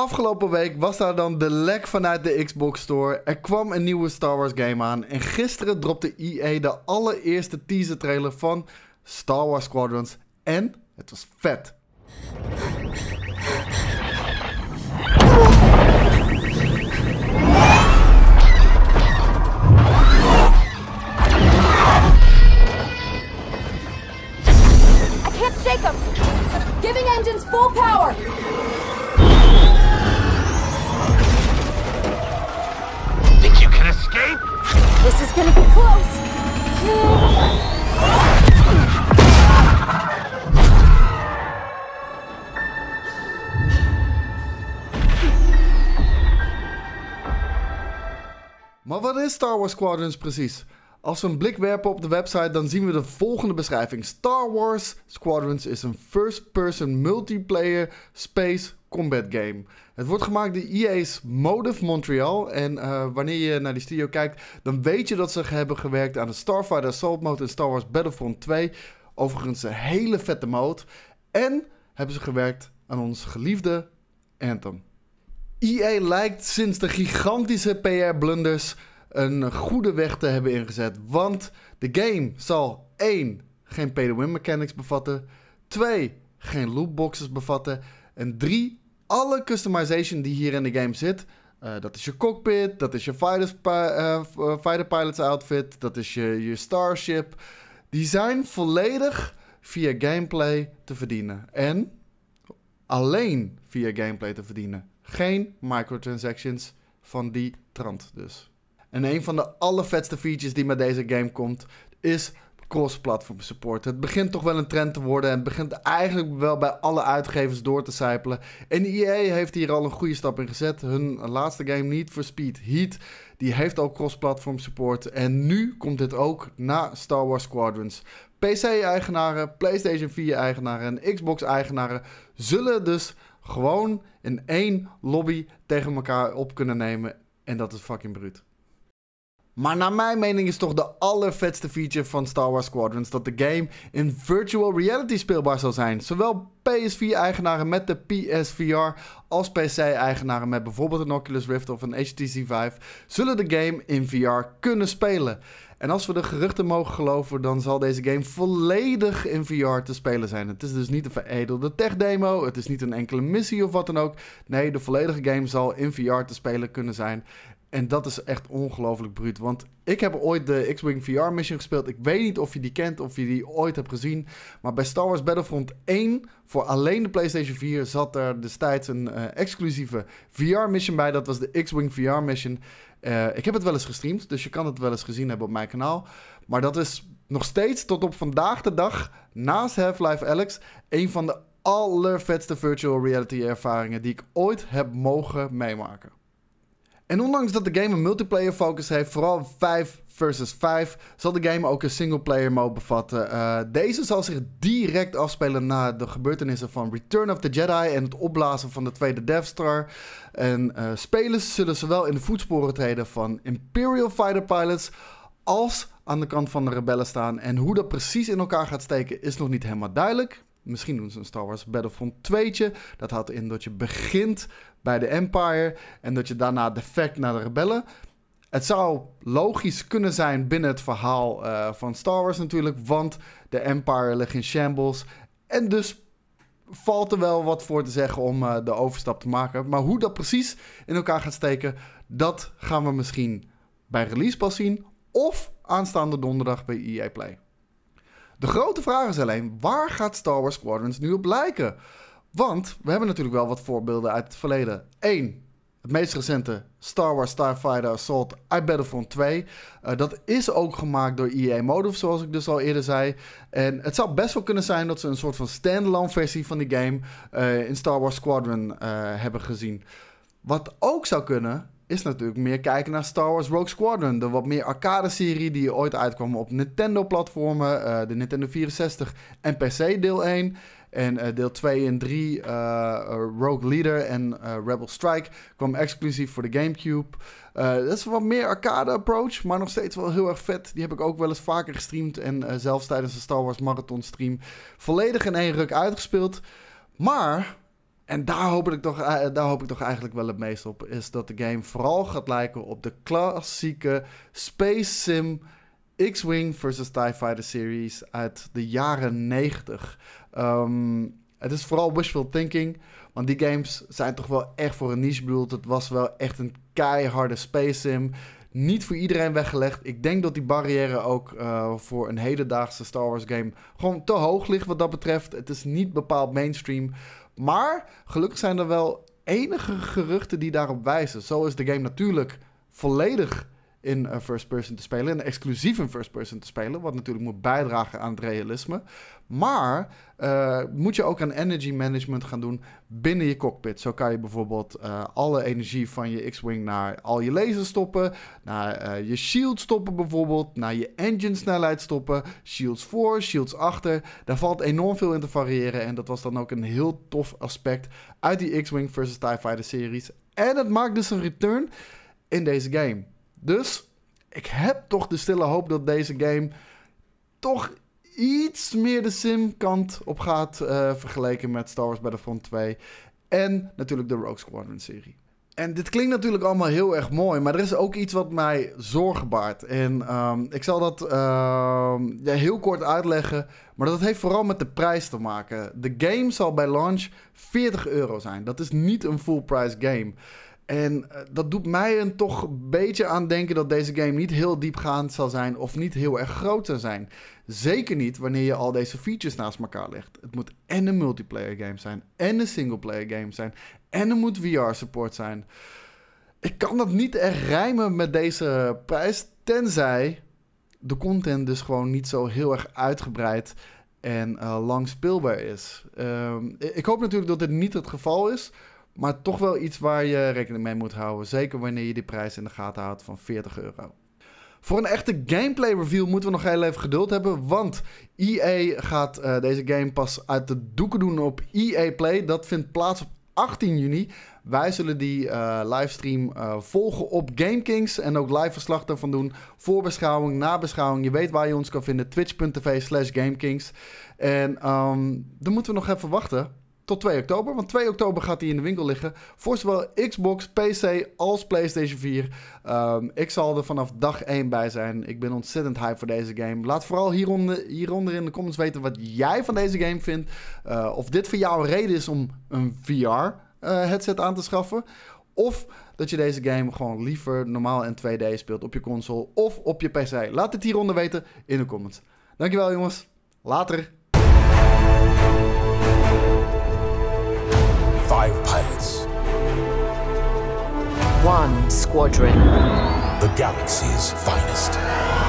Afgelopen week was daar dan de lek vanuit de Xbox Store. Er kwam een nieuwe Star Wars game aan. En gisteren dropte EA de allereerste teaser trailer van Star Wars Squadrons. En het was vet. close. Maar wat is Star Wars Squadrons precies? Als we een blik werpen op de website, dan zien we de volgende beschrijving. Star Wars Squadrons is een first-person multiplayer space combat game. Het wordt gemaakt door EA's Motive Montreal. En eh, wanneer je naar die studio kijkt, dan weet je dat ze hebben gewerkt aan de Starfighter Assault Mode en Star Wars Battlefront 2. Overigens een hele vette mode. En hebben ze gewerkt aan ons geliefde Anthem. EA lijkt sinds de gigantische PR-blunders een goede weg te hebben ingezet. Want de game zal 1. geen pay win mechanics bevatten. 2. geen loopboxes bevatten. En 3 alle customization die hier in de game zit. Eh, dat is je cockpit, dat is je fighters, eh, eh, fighter pilot's outfit, dat is je, je starship. Die zijn volledig via gameplay te verdienen. En alleen via gameplay te verdienen. Geen microtransactions van die trant dus. En een van de allervetste features die met deze game komt, is cross-platform support. Het begint toch wel een trend te worden en het begint eigenlijk wel bij alle uitgevers door te sijpelen. En EA heeft hier al een goede stap in gezet. Hun laatste game Need for Speed Heat, die heeft al cross-platform support. En nu komt dit ook na Star Wars Squadrons. PC-eigenaren, PlayStation 4-eigenaren en Xbox-eigenaren zullen dus gewoon in één lobby tegen elkaar op kunnen nemen. En dat is fucking bruut. Maar naar mijn mening is toch de allervetste feature van Star Wars Squadrons dat de game in virtual reality speelbaar zal zijn. Zowel PS4-eigenaren met de PSVR als PC-eigenaren met bijvoorbeeld een Oculus Rift of een HTC Vive zullen de game in VR kunnen spelen. En als we de geruchten mogen geloven, dan zal deze game volledig in VR te spelen zijn. Het is dus niet een veredelde tech-demo, het is niet een enkele missie of wat dan ook. Nee, de volledige game zal in VR te spelen kunnen zijn. En dat is echt ongelooflijk bruut. Want ik heb ooit de X-Wing VR mission gespeeld. Ik weet niet of je die kent, of je die ooit hebt gezien. Maar bij Star Wars Battlefront 1 voor alleen de PlayStation 4 zat er destijds een eh, exclusieve VR mission bij. Dat was de X-Wing VR mission. Eh, ik heb het wel eens gestreamd, dus je kan het wel eens gezien hebben op mijn kanaal. Maar dat is nog steeds tot op vandaag de dag, naast Half-Life Alex, een van de allervetste virtual reality ervaringen die ik ooit heb mogen meemaken. En ondanks dat de game een multiplayer focus heeft, vooral 5 versus 5, zal de game ook een singleplayer mode bevatten. Eh, deze zal zich direct afspelen na de gebeurtenissen van Return of the Jedi en het opblazen van de tweede Death Star. En eh, spelers zullen zowel in de voetsporen treden van Imperial Fighter Pilots als aan de kant van de rebellen staan. En hoe dat precies in elkaar gaat steken is nog niet helemaal duidelijk. Misschien doen ze een Star Wars Battlefront 2'tje. Dat houdt in dat je begint bij de Empire en dat je daarna defect naar de rebellen. Het zou logisch kunnen zijn binnen het verhaal eh, van Star Wars natuurlijk, want de Empire ligt in shambles. En dus valt er wel wat voor te zeggen om eh, de overstap te maken. Maar hoe dat precies in elkaar gaat steken, dat gaan we misschien bij release pas zien. Of aanstaande donderdag bij EA Play. De grote vraag is alleen, waar gaat Star Wars Squadrons nu op lijken? Want we hebben natuurlijk wel wat voorbeelden uit het verleden. Eén, het meest recente Star Wars Starfighter Assault uit Battlefront 2. Eh, dat is ook gemaakt door EA Motive, zoals ik dus al eerder zei. En het zou best wel kunnen zijn dat ze een soort van standalone versie van die game eh, in Star Wars Squadron eh, hebben gezien. Wat ook zou kunnen, is natuurlijk meer kijken naar Star Wars Rogue Squadron. De wat meer arcade-serie die ooit uitkwam op Nintendo-platformen. Eh, de Nintendo 64 en PC deel 1. En eh, deel 2 en 3, eh, Rogue Leader en Rebel Strike, kwam exclusief voor de GameCube. dat is wat meer arcade-approach, maar nog steeds wel heel erg vet. Die heb ik ook wel eens vaker gestreamd. En zelfs tijdens de Star Wars Marathon stream volledig in één ruk uitgespeeld. Maar en daar hoop, ik toch, eh, daar hoop ik toch eigenlijk wel het meest op. Is dat de game vooral gaat lijken op de klassieke Space Sim X-Wing versus TIE Fighter series uit de jaren 90. Ehm, het is vooral wishful thinking. Want die games zijn toch wel echt voor een niche bedoeld. Het was wel echt een keiharde Space Sim niet voor iedereen weggelegd. Ik denk dat die barrière ook eh, voor een hedendaagse Star Wars game gewoon te hoog ligt wat dat betreft. Het is niet bepaald mainstream. Maar gelukkig zijn er wel enige geruchten die daarop wijzen. Zo is de game natuurlijk volledig in een eh, first person te spelen. En exclusief in first person te spelen. Wat natuurlijk moet bijdragen aan het realisme. Maar eh, moet je ook aan energy management gaan doen binnen je cockpit. Zo kan je bijvoorbeeld eh, alle energie van je X-Wing naar al je lasers stoppen. Naar je shield stoppen bijvoorbeeld. Naar je engine snelheid stoppen. Shields voor, shields achter. Daar valt enorm veel in te variëren. En dat was dan ook een heel tof aspect uit die X-Wing versus TIE Fighter series. En het maakt dus een return in deze game. Dus ik heb toch de stille hoop dat deze game toch iets meer de sim-kant op gaat eh, vergeleken met Star Wars Battlefront 2. En natuurlijk de Rogue Squadron serie. En dit klinkt natuurlijk allemaal heel erg mooi, maar er is ook iets wat mij zorgen baart. En ehm, ik zal dat ehm, heel kort uitleggen, maar dat heeft vooral met de prijs te maken. De game zal bij launch 40 euro zijn. Dat is niet een full price game. En eh, dat doet mij een toch een beetje aan denken dat deze game niet heel diepgaand zal zijn of niet heel erg groot zal zijn. Zeker niet wanneer je al deze features naast elkaar legt. Het moet en een multiplayer game zijn, en een singleplayer game zijn, en er moet VR support zijn. Ik kan dat niet echt rijmen met deze prijs, tenzij de content dus gewoon niet zo heel erg uitgebreid en uh, lang speelbaar is. Ehm, ik hoop natuurlijk dat dit niet het geval is. Maar toch wel iets waar je rekening mee moet houden. Zeker wanneer je die prijs in de gaten houdt van 40 euro. Voor een echte gameplay review moeten we nog heel even geduld hebben. Want EA gaat eh, deze game pas uit de doeken doen op EA Play. Dat vindt plaats op 18 juni. Wij zullen die eh, livestream eh, volgen op GameKings. En ook live verslag daarvan doen. Voorbeschouwing, nabeschouwing. Je weet waar je ons kan vinden. Twitch.tv slash GameKings. En um, dan moeten we nog even wachten tot 2 oktober. Want 2 oktober gaat die in de winkel liggen. Voor zowel Xbox, PC als PlayStation 4. Ehm, ik zal er vanaf dag 1 bij zijn. Ik ben ontzettend hype voor deze game. Laat vooral hieronder, hieronder in de comments weten wat jij van deze game vindt. Eh, of dit voor jou een reden is om een VR-headset eh, aan te schaffen. Of dat je deze game gewoon liever normaal in 2D speelt op je console of op je PC. Laat het hieronder weten in de comments. Dankjewel jongens. Later. five pilots. One squadron. The galaxy's finest.